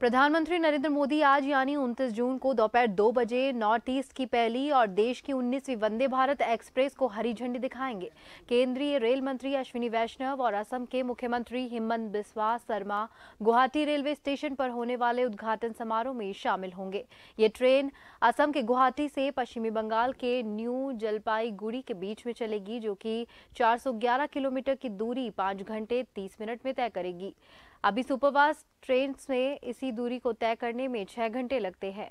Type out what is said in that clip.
प्रधानमंत्री नरेंद्र मोदी आज यानी 29 जून को दोपहर दो बजे नॉर्थ ईस्ट की पहली और देश की 19वीं वंदे भारत एक्सप्रेस को हरी झंडी दिखाएंगे केंद्रीय रेल मंत्री अश्विनी वैष्णव और असम के मुख्यमंत्री हिमंत बिस्वा शर्मा गुवाहाटी रेलवे स्टेशन पर होने वाले उद्घाटन समारोह में शामिल होंगे ये ट्रेन असम के गुवाहाटी से पश्चिमी बंगाल के न्यू जलपाईगुड़ी के बीच में चलेगी जो कि चार किलोमीटर की दूरी पांच घंटे तीस मिनट में तय करेगी अभी सुपरवास्ट ट्रेन में इसी दूरी को तय करने में छह घंटे लगते हैं